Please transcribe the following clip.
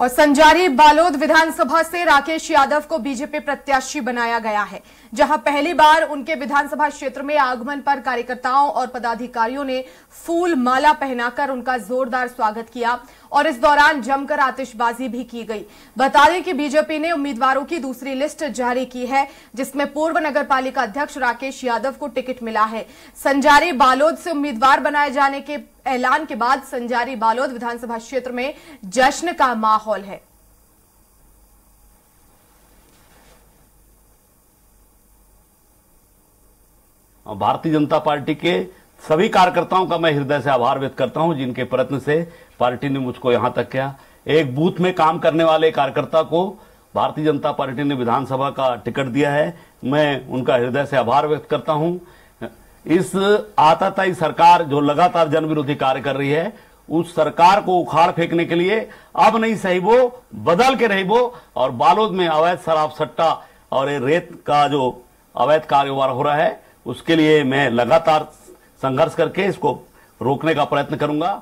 और संजारी बालोद विधानसभा से राकेश यादव को बीजेपी प्रत्याशी बनाया गया है जहां पहली बार उनके विधानसभा क्षेत्र में आगमन पर कार्यकर्ताओं और पदाधिकारियों ने फूल माला पहनाकर उनका जोरदार स्वागत किया और इस दौरान जमकर आतिशबाजी भी की गई बता दें कि बीजेपी ने उम्मीदवारों की दूसरी लिस्ट जारी की है जिसमें पूर्व नगर पालिका अध्यक्ष राकेश यादव को टिकट मिला है संजारी बालोद से उम्मीदवार बनाए जाने के ऐलान के बाद संजारी बालोद विधानसभा क्षेत्र में जश्न का माहौल है भारतीय जनता पार्टी के सभी कार्यकर्ताओं का मैं हृदय से आभार व्यक्त करता हूं जिनके प्रयत्न से पार्टी ने मुझको यहां तक किया एक बूथ में काम करने वाले कार्यकर्ता को भारतीय जनता पार्टी ने विधानसभा का टिकट दिया है मैं उनका हृदय से आभार व्यक्त करता हूं इस आताताई सरकार जो लगातार जन विरोधी कार्य कर रही है उस सरकार को उखाड़ फेंकने के लिए अब नहीं सही वो बदल के रही वो और बालोद में अवैध शराब सट्टा और ये रेत का जो अवैध कारोबार हो रहा है उसके लिए मैं लगातार संघर्ष करके इसको रोकने का प्रयत्न करूंगा